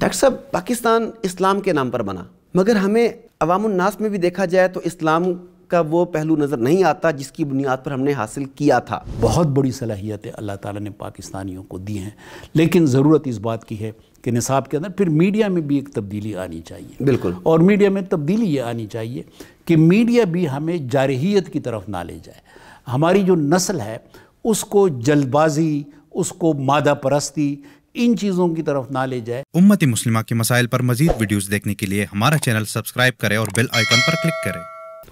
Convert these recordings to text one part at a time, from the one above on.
doctor साहब पाकिस्तान इस्लाम के नाम पर बना मगर हमें अवामनास में भी देखा जाए तो इस्लाम का वो पहलू नज़र नहीं आता जिसकी बुनियाद पर हमने हासिल किया था बहुत बड़ी सलाहियतें अल्लाह ताला ने पाकिस्तानियों को दी हैं लेकिन ज़रूरत इस बात की है कि निसाब के अंदर फिर मीडिया में भी एक तब्दीली आनी चाहिए बिल्कुल और मीडिया में तब्दीली ये आनी चाहिए कि मीडिया भी हमें जारहीत की तरफ ना ले जाए हमारी जो नस्ल है उसको जल्दबाजी उसको मादा परस्ती इन चीजों की तरफ ना ले जाए उम्मत मुस्लिमा के मसाइल पर मजीद वीडियोस देखने के लिए हमारा चैनल सब्सक्राइब करें और बेल आइकन पर क्लिक करें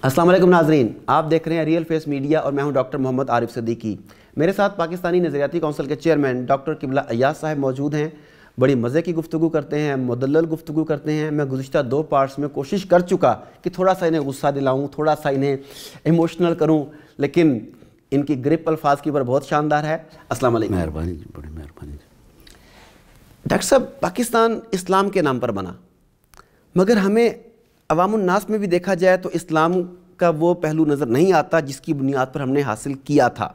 असलम नाजरीन आप देख रहे हैं रियल फेस मीडिया और मैं हूं डॉक्टर मोहम्मद आरिफ सदीकी मेरे साथ पाकिस्तानी नज़रियाती कौंसिल के चेयरमैन डॉक्टर किबला अयाज साहब मौजूद हैं बड़ी मज़े की गुफ्तु करते हैं मदलल गुफ्तु करते हैं मैं गुज्त दो पार्ट्स में कोशिश कर चुका कि थोड़ा सा इन्हें गुस्सा दिलाऊँ थोड़ा सा इन्हें इमोशनल करूँ लेकिन इनकी ग्रिप अल्फाज की पर बहुत शानदार है असल मेहरबानी बड़ी मेहरबानी डॉक्टर साहब पाकिस्तान इस्लाम के नाम पर बना मगर हमें अवामनास में भी देखा जाए तो इस्लाम का वो पहलू नज़र नहीं आता जिसकी बुनियाद पर हमने हासिल किया था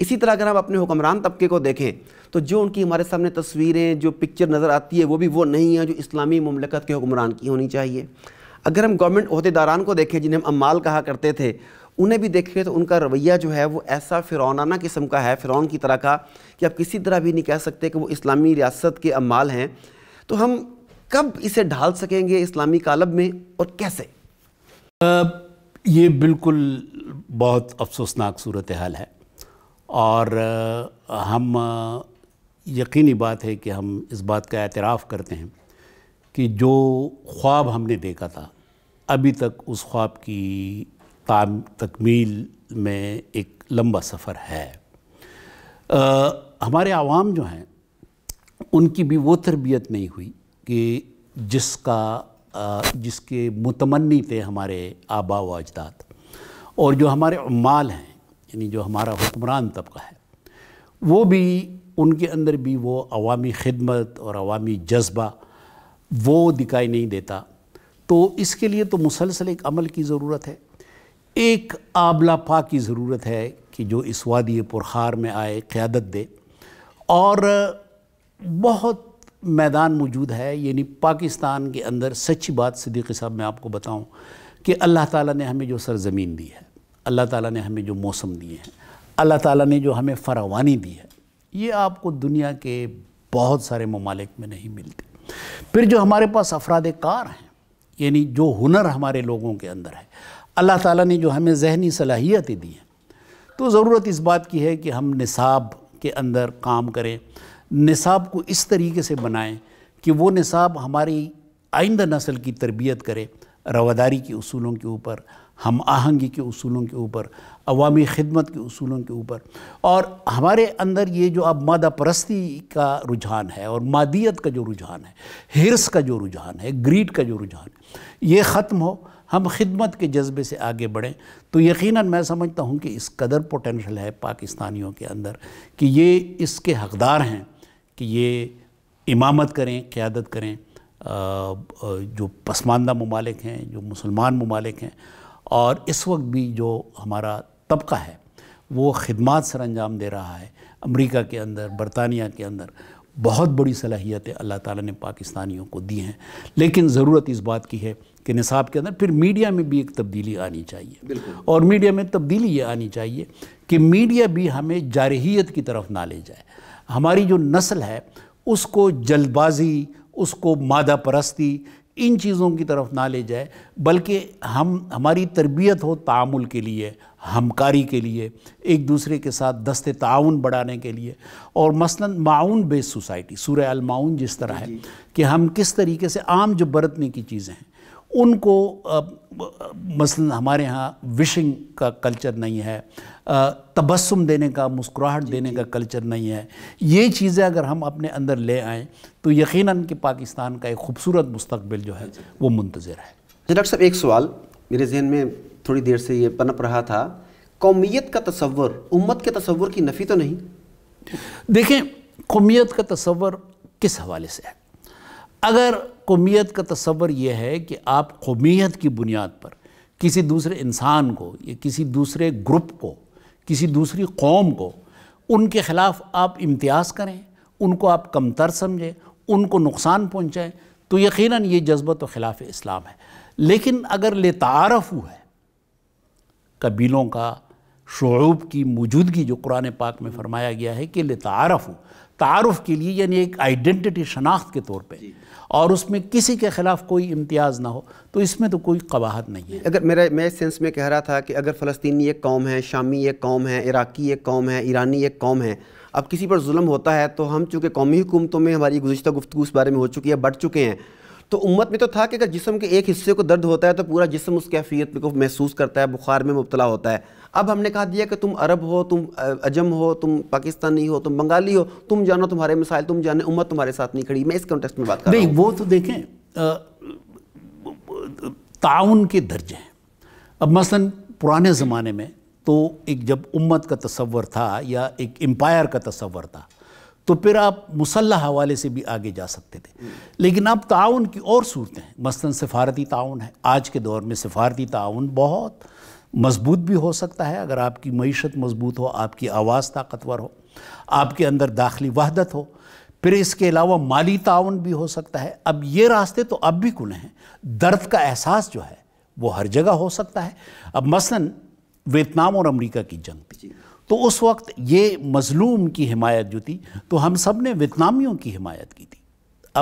इसी तरह अगर हम अपने हुक्मरान तबके को देखें तो जो उनकी हमारे सामने तस्वीरें जो पिक्चर नज़र आती है वो भी वो नहीं है जो इस्लामी ममलकत के हुक्मरान की होनी चाहिए अगर हम गवर्नमेंट अहदेदारान को देखें जिन्हें हम अमाल कहा करते थे उन्हें भी देखेंगे तो उनका रवैया जो है वो ऐसा फ़िरौनाना किस्म का है फ़िरौन की तरह का कि आप किसी तरह भी नहीं कह सकते कि वो इस्लामी रियासत के अमाल हैं तो हम कब इसे ढाल सकेंगे इस्लामी कालब में और कैसे आ, ये बिल्कुल बहुत अफसोसनाक सूरत हाल है और आ, हम आ, यकीनी बात है कि हम इस बात का एतराफ़ करते हैं कि जो ख्वाब हमने देखा था अभी तक उस ख्वाब की तकमील में एक लंबा सफ़र है आ, हमारे आवाम जो हैं उनकी भी वो तरबियत नहीं हुई कि जिसका आ, जिसके मुतमनी थे हमारे आबा व अजदाद और जो हमारे माल हैं यानी जो हमारा हुक्मरान तबका है वो भी उनके अंदर भी वो अवामी खिदमत और अवामी जज्बा वो दिखाई नहीं देता तो इसके लिए तो मुसलसल एक अमल की ज़रूरत है एक आबला पा की ज़रूरत है कि जो इस वादी पुरखार में आए क़्यादत दे और बहुत मैदान मौजूद है यानी पाकिस्तान के अंदर सच्ची बात सिद्दीकी साहब मैं आपको बताऊं कि अल्लाह ताला ने हमें जो सरज़मीन दी है अल्लाह ताला ने हमें जो मौसम दिए हैं अल्लाह ताला ने जो हमें फरावानी दी है ये आपको दुनिया के बहुत सारे ममालिक में नहीं मिलती फिर जो हमारे पास अफराद कार हैं यानी जो हुनर हमारे लोगों के अंदर है अल्लाह ताला ने जो हमें जहनी सलाहियतें दी हैं तो ज़रूरत इस बात की है कि हम निसाब के अंदर काम करें निसाब को इस तरीके से बनाएं कि वो निसाब हमारी आइंदा नस्ल की तरबियत करे रवादारी के असूलों के ऊपर हम आहंगी के असूलों के ऊपर अवामी ख़िदमत के असूलों के ऊपर और हमारे अंदर ये जो अब मादा परस्ती का रुझान है और मादियत का जो रुझान है हिरस का जो रुझान है ग्रीड का जो रुझान है ये ख़त्म हो हम खिदमत के जज्बे से आगे बढ़ें तो यकीनन मैं समझता हूँ कि इस कदर पोटेंशल है पाकिस्तानियों के अंदर कि ये इसके हकदार हैं कि ये इमामत करें क़्यादत करें जो पसमानदा ममालिक हैं जो मुसलमान ममालिक हैं और इस वक्त भी जो हमारा तबका है वो ख़दमात सर अंजाम दे रहा है अमरीका के अंदर बरतानिया के अंदर बहुत बड़ी सलाहियतें अल्लाह ताला ने पाकिस्तानियों को दी हैं लेकिन ज़रूरत इस बात की है कि निसाब के अंदर फिर मीडिया में भी एक तब्दीली आनी चाहिए और मीडिया में तब्दीली ये आनी चाहिए कि मीडिया भी हमें जारहीत की तरफ ना ले जाए हमारी जो नस्ल है उसको जल्दबाजी उसको मादा परस्ती इन चीज़ों की तरफ ना ले जाए बल्कि हम हमारी तरबियत हो तामुल के लिए हमकारी के लिए एक दूसरे के साथ दस्ते ताउन बढ़ाने के लिए और मसलन माउन बेस्ड सोसाइटी सूर्य अलमाउन जिस तरह है कि हम किस तरीके से आम जो बरतने की चीज़ें हैं उनको मसलन हमारे यहाँ विशिंग का कल्चर नहीं है तबस्सुम देने का मुस्कुराहट देने का कल्चर नहीं है ये चीज़ें अगर हम अपने अंदर ले आएँ तो यकीनन कि पाकिस्तान का एक खूबसूरत मुस्तबिल जो है वो मुंतज़र है डॉक्टर साहब एक सवाल मेरे जहन में थोड़ी देर से ये पनप रहा था कौमियत का तस्वर उम्मत के तस्वर की नफ़ी तो नहीं देखें कौमियत का तस्वर किस हवाले से है अगर कौमियत का तस्वर यह है कि आप कौमियत की बुनियाद पर किसी दूसरे इंसान को या किसी दूसरे ग्रुप को किसी दूसरी कौम को उनके ख़िलाफ़ आप इम्तियाज़ करें उनको आप कमतर समझें उनको नुकसान पहुँचाएँ तो यकीनन ये जज्बा तो ख़िलाफ़ इस्लाम है लेकिन अगर लेतारफ़ है कबीलों का शोब की मौजूदगी जो कुरान पाक में फरमाया गया है कि ले तारफ़ हो तारफ़ के लिए यानी एक आइडेंटिटी शनाख्त के तौर पर और उसमें किसी के ख़िलाफ़ कोई इम्तियाज़ ना हो तो इसमें तो कोई कवाहत नहीं है अगर मेरा मैं इस सेंस में कह रहा था कि अगर फ़लस्तीनी एक कौम है शामी एक कौम है इराक़ी एक कौम है ईरानी एक कौम है अब किसी पर म होता है तो हम चूँकि कौमी हुकूमतों में हमारी गुज्त गुफ्तु उस बारे में हो चुकी है बढ़ चुके हैं तो उम्मत में तो था कि अगर जिसम के एक हिस्से को दर्द होता है तो पूरा जिसम उस कैफियत को महसूस करता है बुखार में मुबतला होता है अब हमने कहा दिया कि तुम अरब हो तुम अजम हो तुम पाकिस्तानी हो तुम बंगाली हो तुम जानो तुम्हारे मिसाइल तुम जाने उम्मत तुम्हारे साथ नहीं खड़ी मैं इस कॉन्टेक्स्ट में बात कर नहीं वो तो देखें ताउन के दर्जे हैं अब मसन पुराने ज़माने में तो एक जब उम्मत का तस्वर था या एक एम्पायर का तस्वर था तो फिर आप मुसल्ह हवाले से भी आगे जा सकते थे लेकिन अब ताउन की और सूरतें हैं मसला सफारती ताउन है आज के दौर में सफारती ताउन बहुत मजबूत भी हो सकता है अगर आपकी मीशत मजबूत हो आपकी आवाज़ ताकतवर हो आपके अंदर दाखिली वहदत हो फिर इसके अलावा माली ताउन भी हो सकता है अब ये रास्ते तो अब भी खुले हैं दर्द का एहसास जो है वो हर जगह हो सकता है अब मसला वियतनाम और अमरीका की जंग थी तो उस वक्त ये मजलूम की हिमायत जो थी तो हम सब ने वियतनामियों की हिमायत की थी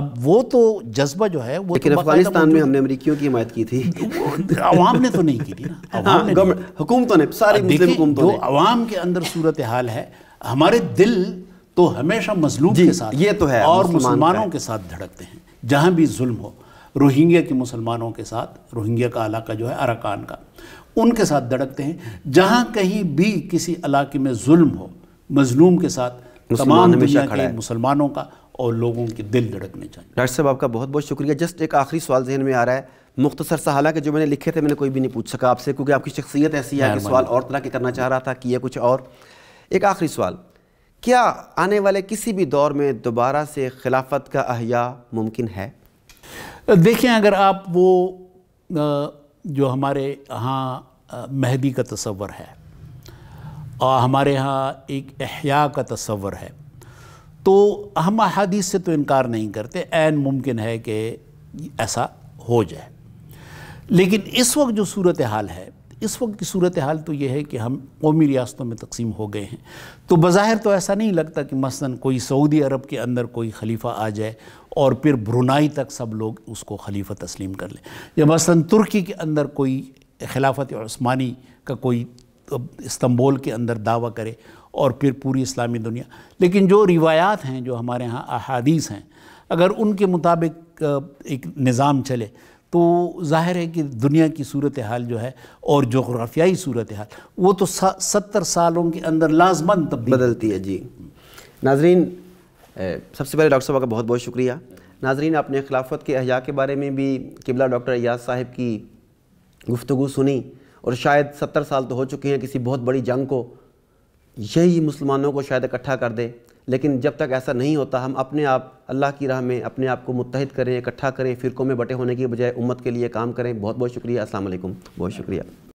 अब वो तो जज्बा जो है वो लेकिन तो अफगानिस्तान में हमने अमरीकियों की हिमायत की थी तो अवाम ने तो नहीं की थी ना हाँ, ने सारी मुस्लिम हुकूमतों अवाम के अंदर सूरत हाल है हमारे दिल तो हमेशा मजलूम के साथ ये तो है और मुसलमानों के साथ धड़कते हैं जहाँ भी जुल्म हो रोहिंग्या के मुसलमानों के साथ रोहिंग्या का इलाका जो है अराकान का उनके साथ धड़कते हैं जहाँ कहीं भी किसी इलाके में जुल्म हो मजलूम के साथ तमाम दुनिया के मुसलमानों का और लोगों के दिल धड़कने चाहिए डॉक्टर साहब आपका बहुत बहुत शुक्रिया जस्ट एक आखिरी सवाल जहन में आ रहा है मुख्तसर सा हालांकि जो मैंने लिखे थे मैंने कोई भी नहीं पूछ सका आपसे क्योंकि आपकी शख्सियत ऐसी है कि सवाल और तरह के करना चाह रहा था कि यह कुछ और एक आखिरी सवाल क्या आने वाले किसी भी दौर में दोबारा से खिलाफत का अहिया मुमकिन है देखें अगर आप वो जो हमारे यहाँ मेहदी का तस्वर है और हमारे यहाँ एक अहिया का तस्वर है तो हम अहादीस से तो इनकार नहीं करते एन मुमकिन है कि ऐसा हो जाए लेकिन इस वक्त जो सूरत हाल है इस वक्त की सूरत हाल तो ये है कि हम कौमी रियासतों में तकसीम हो गए हैं तो बज़ाहिर तो ऐसा नहीं लगता कि मसलन कोई सऊदी अरब के अंदर कोई खलीफा आ जाए और फिर ब्रुनाई तक सब लोग उसको खलीफा तस्लीम कर लें या मसलन तुर्की के अंदर कोई खिलाफत उस्मानी का कोई इस्तंबोल के अंदर दावा करे और फिर पूरी इस्लामी दुनिया लेकिन जो रिवायात हैं जो हमारे यहाँ अहादीस हैं अगर उनके मुताबिक एक निज़ाम चले तो जाहिर है कि दुनिया की सूरत हाल जो है और जोग्राफियाई सूरत हाल वो तो सत्तर सालों के अंदर लाजमन तब बदलती है जी नाजरीन सबसे पहले डॉक्टर साहब का बहुत बहुत शुक्रिया नाजरीन आपने खिलाफत के अहिया के बारे में भी किबला डॉक्टर अयाज साहब की गुफ्तु सुनी और शायद सत्तर साल तो हो चुके हैं किसी बहुत बड़ी जंग को यही मुसलमानों को शायद इकट्ठा कर दे लेकिन जब तक ऐसा नहीं होता हम अपने आप अल्लाह की राह में अपने आप को मुतहद करें इकट्ठा करें फ़िरकों में बटे होने की बजाय उम्मत के लिए काम करें बहुत बहुत शुक्रिया असल बहुत शुक्रिया